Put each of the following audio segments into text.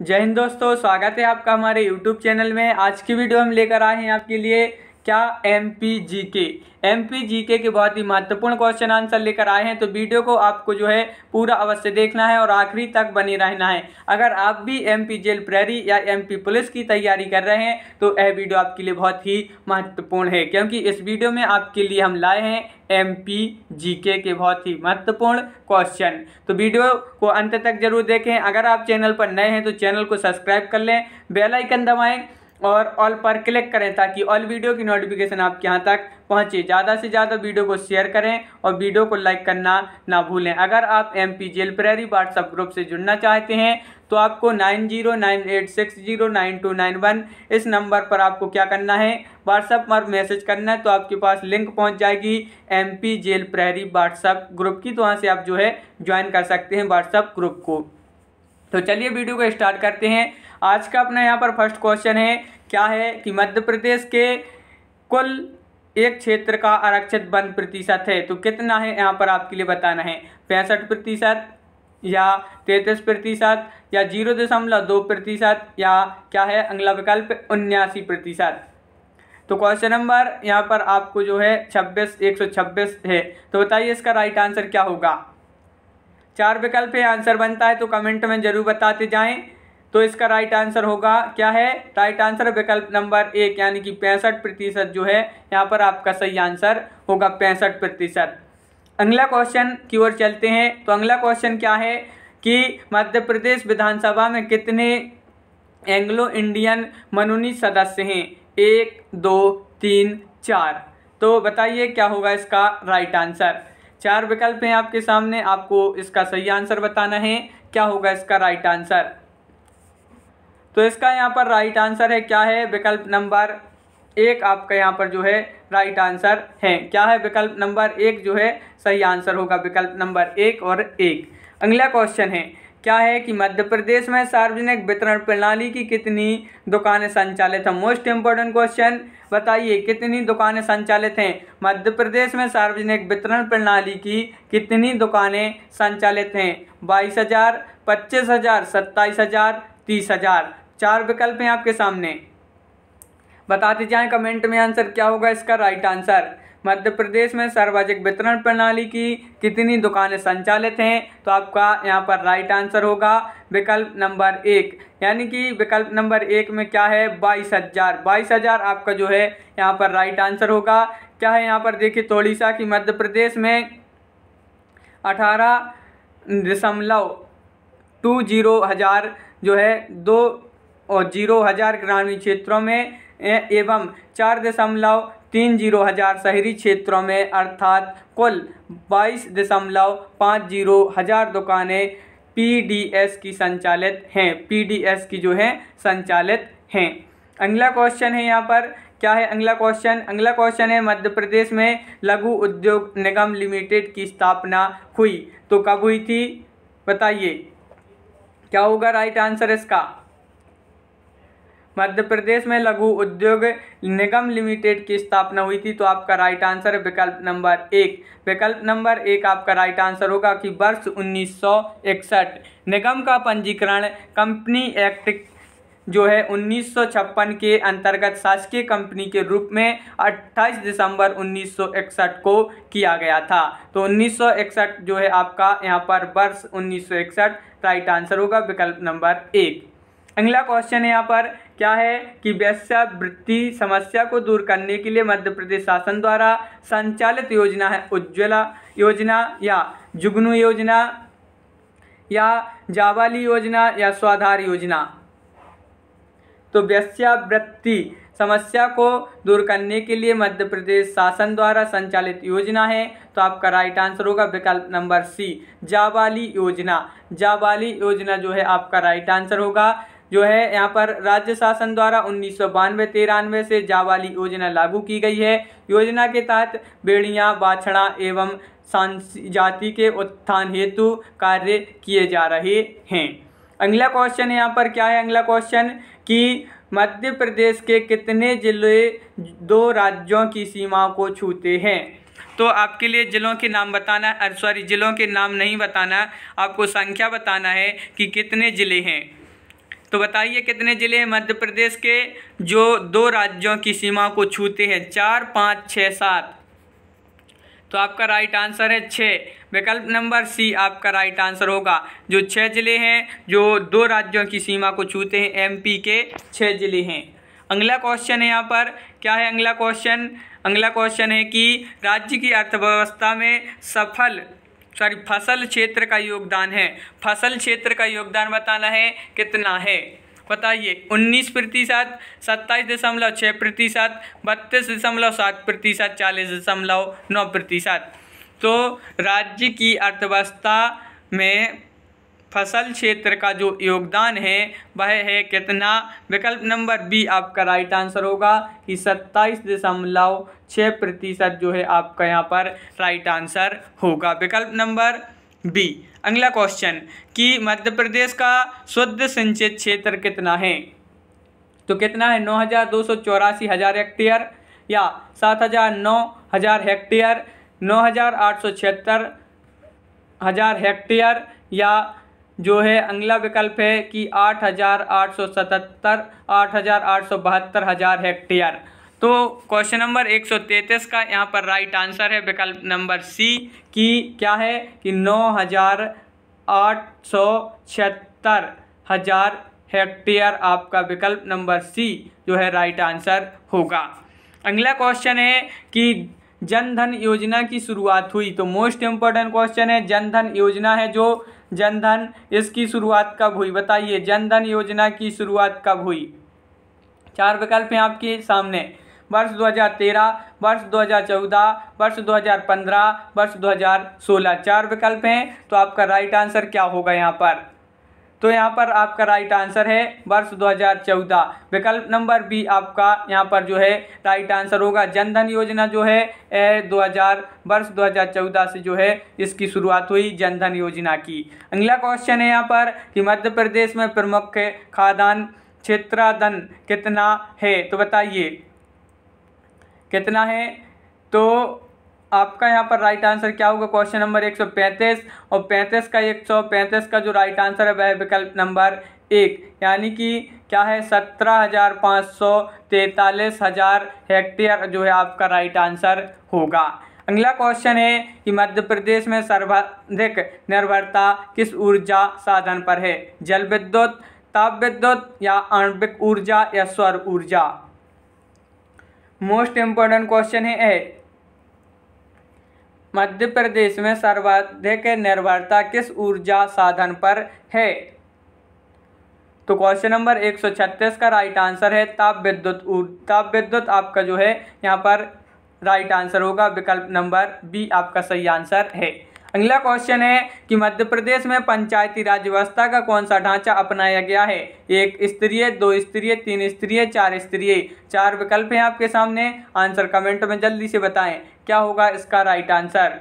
जय हिंद दोस्तों स्वागत है आपका हमारे YouTube चैनल में आज की वीडियो हम लेकर आए हैं आपके लिए क्या एम पी जी के एम पी जी के के बहुत ही महत्वपूर्ण क्वेश्चन आंसर लेकर आए हैं तो वीडियो को आपको जो है पूरा अवश्य देखना है और आखिरी तक बने रहना है अगर आप भी एम पी जेल प्रहरी या एम पी पुलिस की तैयारी कर रहे हैं तो यह वीडियो आपके लिए बहुत ही महत्वपूर्ण है क्योंकि इस वीडियो में आपके लिए हम लाए हैं एम पी जी के के बहुत ही महत्वपूर्ण क्वेश्चन तो वीडियो को अंत तक जरूर देखें अगर आप चैनल पर नए हैं तो चैनल को सब्सक्राइब कर लें बेलाइकन दबाएँ और ऑल पर क्लिक करें ताकि ऑल वीडियो की नोटिफिकेशन आपके यहाँ तक पहुँचे ज़्यादा से ज़्यादा वीडियो को शेयर करें और वीडियो को लाइक करना ना भूलें अगर आप एम पी जेल प्रेरी व्हाट्सअप ग्रुप से जुड़ना चाहते हैं तो आपको nine zero nine eight six zero nine two nine one इस नंबर पर आपको क्या करना है व्हाट्सअप पर मैसेज करना है तो आपके पास लिंक पहुँच जाएगी एम पी जेल प्रहरी व्हाट्सअप ग्रुप की तो वहाँ से आप जो है ज्वाइन कर सकते हैं व्हाट्सअप ग्रुप को तो चलिए वीडियो को स्टार्ट करते हैं आज का अपना यहाँ पर फर्स्ट क्वेश्चन है क्या है कि मध्य प्रदेश के कुल एक क्षेत्र का आरक्षित वन प्रतिशत है तो कितना है यहाँ पर आपके लिए बताना है पैंसठ प्रतिशत या तैंतीस प्रतिशत या जीरो दशमलव दो प्रतिशत या क्या है अगला विकल्प उन्यासी प्रतिशत तो क्वेश्चन नंबर यहाँ पर आपको जो है छब्बीस एक सौ छब्बीस है तो बताइए इसका राइट आंसर क्या होगा चार विकल्प है आंसर बनता है तो कमेंट में ज़रूर बताते जाएं तो इसका राइट आंसर होगा क्या है राइट आंसर विकल्प नंबर एक यानी कि पैंसठ प्रतिशत जो है यहाँ पर आपका सही आंसर होगा पैंसठ प्रतिशत अगला क्वेश्चन की ओर चलते हैं तो अगला क्वेश्चन क्या है कि मध्य प्रदेश विधानसभा में कितने एंग्लो इंडियन मनोनीत सदस्य हैं एक दो तीन चार तो बताइए क्या होगा इसका राइट आंसर चार विकल्प हैं आपके सामने आपको इसका सही आंसर बताना है क्या होगा इसका राइट आंसर तो इसका यहाँ पर राइट आंसर है क्या है विकल्प नंबर एक आपका यहाँ पर जो है राइट आंसर है क्या है विकल्प नंबर एक जो है सही आंसर होगा विकल्प नंबर एक और एक अगला क्वेश्चन है क्या है कि मध्य प्रदेश में सार्वजनिक वितरण प्रणाली की कितनी दुकानें संचालित हैं मोस्ट इम्पोर्टेंट क्वेश्चन बताइए कितनी दुकानें संचालित हैं मध्य प्रदेश में सार्वजनिक वितरण प्रणाली की कितनी दुकानें संचालित हैं बाईस हज़ार पच्चीस हज़ार सत्ताईस हज़ार तीस हज़ार चार विकल्प हैं आपके सामने बताते जाएं कमेंट में आंसर क्या होगा इसका राइट आंसर मध्य प्रदेश में सार्वजनिक वितरण प्रणाली की कितनी दुकानें संचालित हैं तो आपका यहाँ पर राइट आंसर होगा विकल्प नंबर एक यानी कि विकल्प नंबर एक में क्या है बाईस हजार बाईस हजार आपका जो है यहाँ पर राइट आंसर होगा क्या है यहाँ पर देखिए थोड़ी सा कि मध्य प्रदेश में अठारह दशमलव टू जीरो हजार जो है दो और जीरो हज़ार ग्रामीण क्षेत्रों में एवं चार दशमलव तीन जीरो हज़ार शहरी क्षेत्रों में अर्थात कुल बाईस दशमलव पाँच जीरो हज़ार दुकानें पीडीएस की संचालित हैं पीडीएस की जो है संचालित हैं अगला क्वेश्चन है यहाँ पर क्या है अगला क्वेश्चन अगला क्वेश्चन है मध्य प्रदेश में लघु उद्योग निगम लिमिटेड की स्थापना हुई तो कब हुई थी बताइए क्या होगा राइट आंसर इसका मध्य प्रदेश में लघु उद्योग निगम लिमिटेड की स्थापना हुई थी तो आपका राइट आंसर है विकल्प नंबर एक विकल्प नंबर एक आपका राइट आंसर होगा कि वर्ष उन्नीस निगम का पंजीकरण कंपनी एक्ट जो है उन्नीस के अंतर्गत शासकीय कंपनी के रूप में 28 दिसंबर 1961 को किया गया था तो 1961 जो है आपका यहाँ पर वर्ष 1961 राइट आंसर होगा विकल्प नंबर एक अगला क्वेश्चन है यहाँ पर क्या है कि वैश्यावृत्ति समस्या को दूर करने के लिए मध्य प्रदेश शासन द्वारा संचालित योजना है उज्ज्वला योजना या जुगनू योजना या जावाली योजना या स्वाधार योजना तो वैश्यावृत्ति समस्या को दूर करने के लिए मध्य प्रदेश शासन द्वारा संचालित योजना है तो आपका राइट आंसर होगा विकल्प नंबर सी जावाली योजना जावाली योजना जो है आपका राइट आंसर होगा जो है यहाँ पर राज्य शासन द्वारा उन्नीस सौ बानवे तिरानवे से जावाली योजना लागू की गई है योजना के तहत बेड़ियाँ बाछड़ा एवं जाति के उत्थान हेतु कार्य किए जा रहे हैं अगला क्वेश्चन यहाँ पर क्या है अगला क्वेश्चन कि मध्य प्रदेश के कितने जिले दो राज्यों की सीमाओं को छूते हैं तो आपके लिए ज़िलों के नाम बताना सॉरी ज़िलों के नाम नहीं बताना आपको संख्या बताना है कि कितने ज़िले हैं तो बताइए कितने ज़िले हैं मध्य प्रदेश के जो दो राज्यों की सीमा को छूते हैं चार पाँच छः सात तो आपका राइट आंसर है छः विकल्प नंबर सी आपका राइट आंसर होगा जो छः ज़िले हैं जो दो राज्यों की सीमा को छूते हैं एमपी के छः ज़िले हैं अगला क्वेश्चन है यहाँ पर क्या है अगला क्वेश्चन अगला क्वेश्चन है कि राज्य की अर्थव्यवस्था में सफल सॉरी फसल क्षेत्र का योगदान है फसल क्षेत्र का योगदान बताना है कितना है बताइए उन्नीस प्रतिशत सत्ताईस दशमलव छः प्रतिशत बत्तीस दशमलव सात प्रतिशत चालीस दशमलव नौ प्रतिशत तो राज्य की अर्थव्यवस्था में फसल क्षेत्र का जो योगदान है वह है कितना विकल्प नंबर बी आपका राइट आंसर होगा कि सत्ताईस दशमलव छः प्रतिशत जो है आपका यहाँ पर राइट आंसर होगा विकल्प नंबर बी अगला क्वेश्चन कि मध्य प्रदेश का शुद्ध सिंचित क्षेत्र कितना है तो कितना है नौ हज़ार दो सौ चौरासी हज़ार हेक्टेयर या सात हज़ार नौ हज़ार हेक्टेयर नौ हज़ार आठ सौ छिहत्तर हज़ार हेक्टेयर या जो है अगला विकल्प है कि आठ हज़ार आठ सौ सतहत्तर आठ हज़ार आठ सौ बहत्तर हज़ार हेक्टेयर तो क्वेश्चन नंबर 133 का यहाँ पर राइट आंसर है विकल्प नंबर सी कि क्या है कि नौ हजार आठ सौ छिहत्तर हजार हेक्टेयर आपका विकल्प नंबर सी जो है राइट आंसर होगा अगला क्वेश्चन है कि जनधन योजना की शुरुआत हुई तो मोस्ट इम्पॉर्टेंट क्वेश्चन है जनधन योजना है जो जनधन इसकी शुरुआत कब हुई बताइए जनधन योजना की शुरुआत कब हुई चार विकल्प हैं आपके सामने वर्ष 2013, वर्ष 2014, वर्ष 2015, वर्ष 2016 चार विकल्प हैं तो आपका राइट आंसर क्या होगा यहाँ पर तो यहाँ पर आपका राइट आंसर है वर्ष 2014 विकल्प नंबर बी आपका यहाँ पर जो है राइट आंसर होगा जनधन योजना जो है ए 2000 वर्ष 2014 से जो है इसकी शुरुआत हुई जनधन योजना की अगला क्वेश्चन है यहाँ पर कि मध्य प्रदेश में प्रमुख खादान क्षेत्राधन कितना है तो बताइए कितना है तो आपका यहाँ पर राइट आंसर क्या होगा क्वेश्चन नंबर एक सौ पैंतीस और पैंतीस का एक सौ पैंतीस का जो राइट आंसर है वह विकल्प नंबर एक यानी कि क्या है सत्रह हजार पाँच सौ तैतालीस हजार हेक्टेयर जो है आपका राइट आंसर होगा अगला क्वेश्चन है कि मध्य प्रदेश में सर्वाधिक निर्भरता किस ऊर्जा साधन पर है जल विद्युत ताप विद्युत या आणविक ऊर्जा या स्वर ऊर्जा मोस्ट इम्पोर्टेंट क्वेश्चन है ए मध्य प्रदेश में सर्वाधिक निर्भरता किस ऊर्जा साधन पर है तो क्वेश्चन नंबर 136 का राइट आंसर है ताप विद्युत ताप विद्युत आपका जो है यहाँ पर राइट आंसर होगा विकल्प नंबर बी आपका सही आंसर है अगला क्वेश्चन है कि मध्य प्रदेश में पंचायती राज व्यवस्था का कौन सा ढांचा अपनाया गया है एक स्त्रीय दो स्त्रीय तीन स्त्रीय चार स्त्रीय चार विकल्प हैं आपके सामने आंसर कमेंट में जल्दी से बताएं क्या होगा इसका राइट आंसर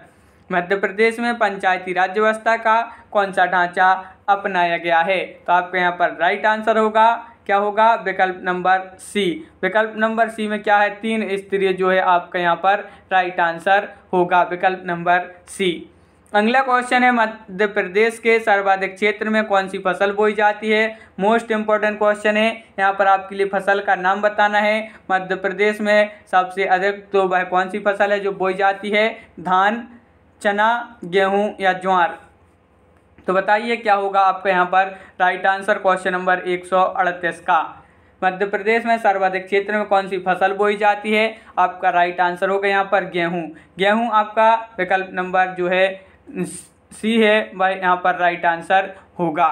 मध्य प्रदेश में पंचायती राज व्यवस्था का कौन सा ढांचा अपनाया गया है तो आपके यहाँ पर राइट आंसर होगा क्या होगा विकल्प नंबर सी विकल्प नंबर सी में क्या है तीन स्त्रीय जो है आपके यहाँ पर राइट आंसर होगा विकल्प नंबर सी अगला क्वेश्चन है मध्य प्रदेश के सर्वाधिक क्षेत्र में कौन सी फसल बोई जाती है मोस्ट इम्पॉर्टेंट क्वेश्चन है यहाँ पर आपके लिए फसल का नाम बताना है मध्य प्रदेश में सबसे अधिक तो वह कौन सी फसल है जो बोई जाती है धान चना गेहूँ या ज्वार तो बताइए क्या होगा आपका यहाँ पर राइट आंसर क्वेश्चन नंबर एक का मध्य प्रदेश में सर्वाधिक क्षेत्र में कौन सी फसल बोई जाती है आपका राइट आंसर होगा यहाँ पर गेहूँ गेहूँ आपका विकल्प नंबर जो है सी है भाई यहाँ पर राइट आंसर होगा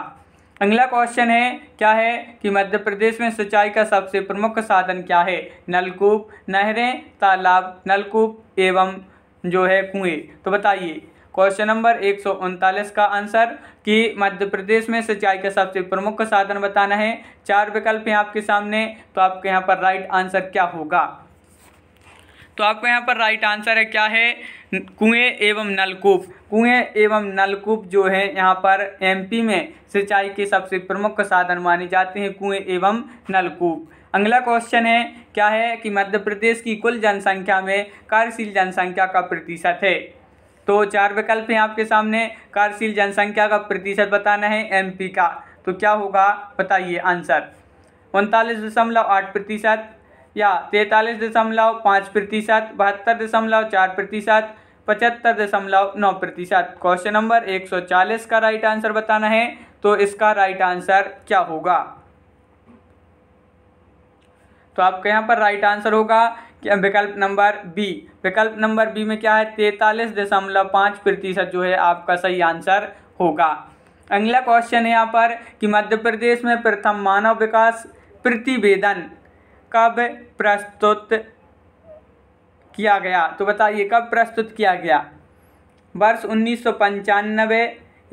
अगला क्वेश्चन है क्या है कि मध्य प्रदेश में सिंचाई का सबसे प्रमुख साधन क्या है नलकूप नहरें तालाब नलकूप एवं जो है कुएं तो बताइए क्वेश्चन नंबर एक का आंसर कि मध्य प्रदेश में सिंचाई का सबसे प्रमुख साधन बताना है चार विकल्प हैं आपके सामने तो आपके यहाँ पर राइट आंसर क्या होगा तो आपको यहाँ पर राइट आंसर है क्या है कुएं एवं नलकूप कुएं एवं नलकूप जो है यहाँ पर एमपी में सिंचाई के सबसे प्रमुख साधन माने जाते हैं कुएं एवं नलकूप अगला क्वेश्चन है क्या है कि मध्य प्रदेश की कुल जनसंख्या में कार्यशील जनसंख्या का प्रतिशत है तो चार विकल्प हैं आपके सामने कार्यशील जनसंख्या का प्रतिशत बताना है एमपी का तो क्या होगा बताइए आंसर उनतालीस दशमलव आठ प्रतिशत या तैतालीस दशमलव पाँच प्रतिशत बहत्तर दशमलव चार प्रतिशत पचहत्तर दशमलव नौ प्रतिशत क्वेश्चन नंबर एक सौ चालीस का राइट आंसर बताना है तो इसका राइट आंसर क्या होगा तो आपका यहाँ पर राइट आंसर होगा विकल्प नंबर बी विकल्प नंबर बी में क्या है तैतालीस दशमलव पाँच प्रतिशत जो है आपका सही आंसर होगा अगला क्वेश्चन है यहाँ पर कि मध्य प्रदेश में प्रथम मानव विकास प्रतिवेदन कब प्रस्तुत किया गया तो बताइए कब प्रस्तुत किया गया वर्ष उन्नीस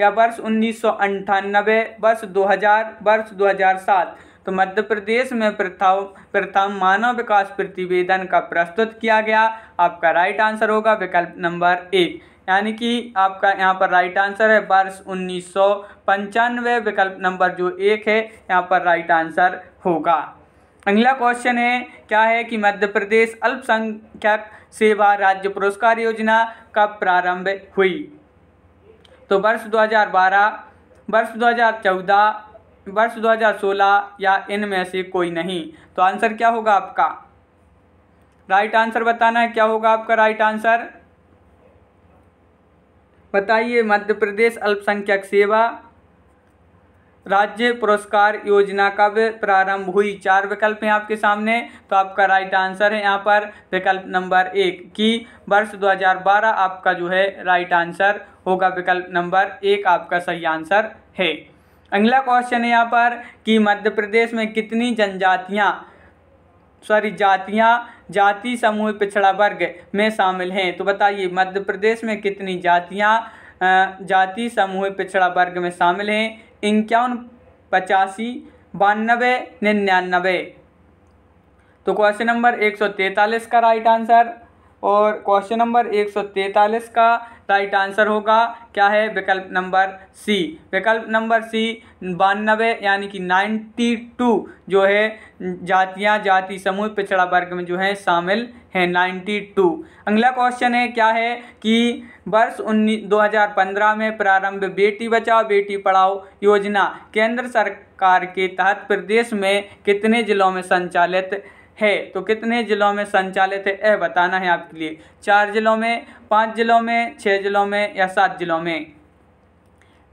या वर्ष उन्नीस वर्ष 2000 वर्ष 2007 तो मध्य प्रदेश में प्रथम प्रथम मानव विकास प्रतिवेदन का प्रस्तुत किया गया आपका राइट आंसर होगा विकल्प नंबर एक यानी कि आपका यहाँ पर राइट आंसर है वर्ष उन्नीस विकल्प नंबर जो एक है यहाँ पर राइट आंसर होगा अगला क्वेश्चन है क्या है कि मध्य प्रदेश अल्पसंख्यक सेवा राज्य पुरस्कार योजना कब प्रारंभ हुई तो वर्ष 2012 वर्ष 2014 वर्ष 2016 या इनमें से कोई नहीं तो आंसर क्या होगा आपका राइट आंसर बताना है क्या होगा आपका राइट आंसर बताइए मध्य प्रदेश अल्पसंख्यक सेवा राज्य पुरस्कार योजना कब प्रारंभ हुई चार विकल्प हैं आपके सामने तो आपका राइट आंसर है यहाँ पर विकल्प नंबर एक कि वर्ष 2012 आपका जो है राइट आंसर होगा विकल्प नंबर एक आपका सही आंसर है अगला क्वेश्चन है यहाँ पर कि मध्य प्रदेश में कितनी जनजातियाँ सॉरी जातियाँ जाति समूह पिछड़ा वर्ग में शामिल हैं तो बताइए मध्य प्रदेश में कितनी जातियाँ जाति समूह पिछड़ा वर्ग में शामिल हैं इक्यावन पचासी बानबे निन्यानबे तो क्वेश्चन नंबर एक सौ तैतालीस का राइट आंसर और क्वेश्चन नंबर एक सौ तैंतालीस का राइट आंसर होगा क्या है विकल्प नंबर सी विकल्प नंबर सी बानबे यानी कि नाइन्टी टू जो है जातियां जाति समूह पिछड़ा वर्ग में जो है शामिल हैं नाइन्टी टू अगला क्वेश्चन है क्या है कि वर्ष उन्नीस दो हज़ार पंद्रह में प्रारंभ बेटी बचाओ बेटी पढ़ाओ योजना केंद्र सरकार के तहत प्रदेश में कितने जिलों में संचालित है तो कितने ज़िलों में संचालित है यह बताना है आपके लिए चार ज़िलों में पाँच ज़िलों में छः ज़िलों में या सात ज़िलों में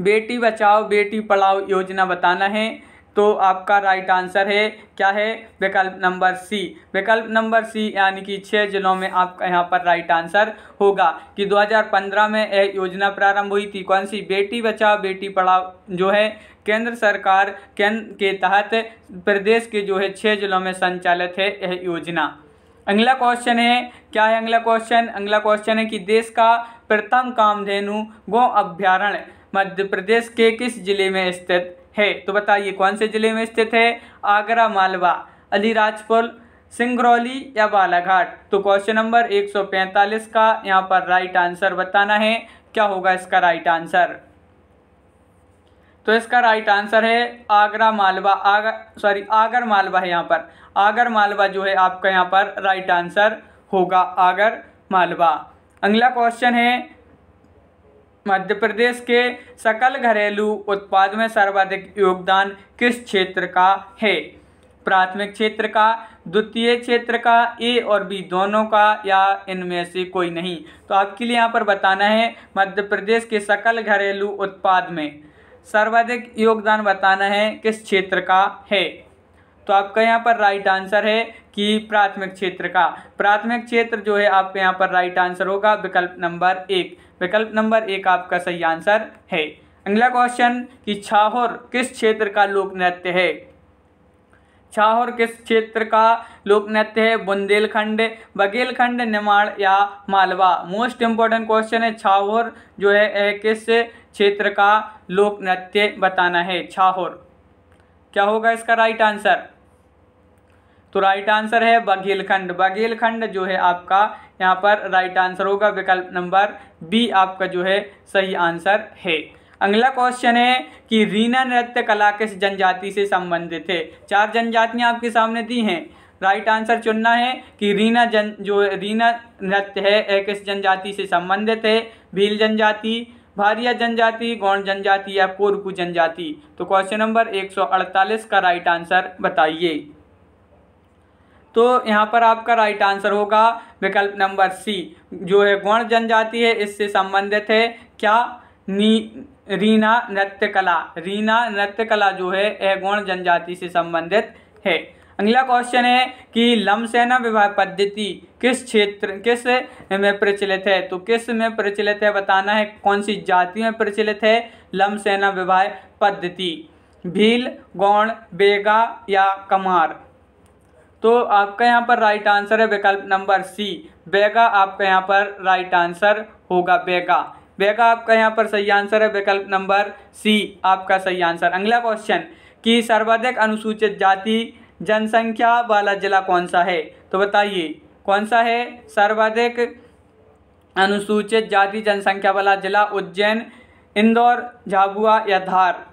बेटी बचाओ बेटी पढ़ाओ योजना बताना है तो आपका राइट आंसर है क्या है विकल्प नंबर सी विकल्प नंबर सी यानी कि छः जिलों में आपका यहाँ पर राइट आंसर होगा कि 2015 में यह योजना प्रारंभ हुई थी कौन सी बेटी बचाओ बेटी पढ़ाओ जो है केंद्र सरकार के तहत प्रदेश के जो है छः जिलों में संचालित है यह योजना अगला क्वेश्चन है क्या है अगला क्वेश्चन अगला क्वेश्चन है कि देश का प्रथम कामधेनु गौ अभ्यारण्य मध्य प्रदेश के किस जिले में स्थित है तो बताइए कौन से जिले में स्थित है आगरा मालवा अलीराजपुर सिंगरौली या बालाघाट तो क्वेश्चन नंबर 145 का यहाँ पर राइट आंसर बताना है क्या होगा इसका राइट आंसर तो इसका राइट आंसर है आगरा मालवा आगर सॉरी आगर मालवा है यहाँ पर आगर मालवा जो है आपका यहाँ पर राइट आंसर होगा आगर मालवा अगला क्वेश्चन है मध्य प्रदेश के सकल घरेलू उत्पाद में सर्वाधिक योगदान किस क्षेत्र का है प्राथमिक क्षेत्र का द्वितीय क्षेत्र का ए और बी दोनों का या इनमें से कोई नहीं तो आपके लिए यहाँ पर बताना है मध्य प्रदेश के सकल घरेलू उत्पाद में सर्वाधिक योगदान बताना है किस क्षेत्र का है तो आपका यहाँ पर राइट आंसर है कि प्राथमिक क्षेत्र का प्राथमिक क्षेत्र जो है आपके यहाँ पर राइट आंसर होगा विकल्प नंबर एक विकल्प नंबर एक आपका सही आंसर है अगला क्वेश्चन कि छाहौर किस क्षेत्र का लोक नृत्य है छाहौर किस क्षेत्र का लोक नृत्य है बुंदेलखंड बघेलखंड निमाड़ या मालवा मोस्ट इम्पोर्टेंट क्वेश्चन है छाहौर जो है किस क्षेत्र का लोक नृत्य बताना है छाहोर क्या होगा इसका राइट आंसर तो राइट आंसर है बघेलखंड बघेलखंड जो है आपका यहाँ पर राइट आंसर होगा विकल्प नंबर बी आपका जो है सही आंसर है अगला क्वेश्चन है कि रीना नृत्य कला किस जनजाति से संबंधित है चार जनजातियाँ आपके सामने दी हैं राइट आंसर चुनना है कि रीना जन जो रीना नृत्य है किस जनजाति से संबंधित है भील जनजाति भारिया जनजाति गौंड जनजाति या कोरकू जनजाति तो क्वेश्चन नंबर 148 का राइट आंसर बताइए तो यहाँ पर आपका राइट आंसर होगा विकल्प नंबर सी जो है गौण जनजाति है इससे संबंधित है क्या नी रीना नृत्य कला रीना नृत्य कला जो है यह गौण जनजाति से संबंधित है अगला क्वेश्चन है कि लमसेना विवाह पद्धति किस क्षेत्र किस में प्रचलित है तो किस में प्रचलित है बताना है कौन सी जाति में प्रचलित है लमसेना विवाह पद्धति भील गौण बेगा या कमार तो आपका यहाँ पर राइट आंसर है विकल्प नंबर सी बेगा आपका यहाँ पर राइट आंसर होगा बेगा बेगा आपका यहाँ पर सही आंसर है विकल्प नंबर सी आपका सही आंसर अगला क्वेश्चन कि सर्वाधिक अनुसूचित जाति जनसंख्या वाला जिला कौन सा है तो बताइए कौन सा है सर्वाधिक अनुसूचित जाति जनसंख्या वाला जिला उज्जैन इंदौर झाबुआ या धार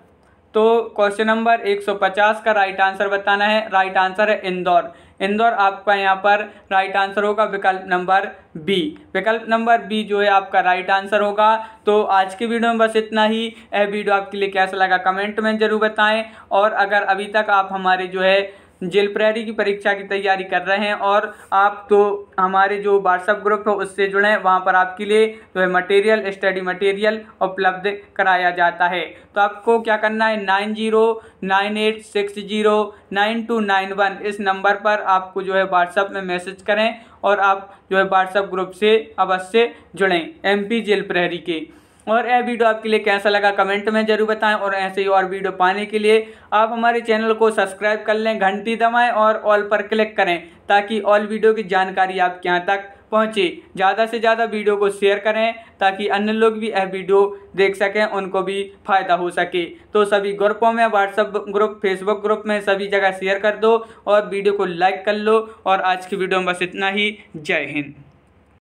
तो क्वेश्चन नंबर 150 का राइट आंसर बताना है राइट आंसर है इंदौर इंदौर आपका यहाँ पर राइट आंसर होगा विकल्प नंबर बी विकल्प नंबर बी जो है आपका राइट आंसर होगा तो आज की वीडियो में बस इतना ही यह वीडियो आपके लिए कैसा लगा कमेंट में ज़रूर बताएं और अगर अभी तक आप हमारे जो है जेल प्रहरी की परीक्षा की तैयारी कर रहे हैं और आप तो हमारे जो व्हाट्सअप ग्रुप है उससे जुड़ें वहाँ पर आपके लिए जो है मटेरियल स्टडी मटेरियल उपलब्ध कराया जाता है तो आपको क्या करना है nine zero nine eight six zero nine two nine one इस नंबर पर आपको जो है व्हाट्सअप में मैसेज करें और आप जो है व्हाट्सअप ग्रुप से अवश्य जुड़ें पी जेल प्रहरी के और यह वीडियो आपके लिए कैसा लगा कमेंट में ज़रूर बताएं और ऐसे ही और वीडियो पाने के लिए आप हमारे चैनल को सब्सक्राइब कर लें घंटी दबाएँ और ऑल पर क्लिक करें ताकि ऑल वीडियो की जानकारी आपके यहाँ तक पहुँचे ज़्यादा से ज़्यादा वीडियो को शेयर करें ताकि अन्य लोग भी यह वीडियो देख सकें उनको भी फ़ायदा हो सके तो सभी ग्रुपों में व्हाट्सअप ग्रुप फेसबुक ग्रुप में सभी जगह शेयर कर दो और वीडियो को लाइक कर लो और आज की वीडियो में बस इतना ही जय हिंद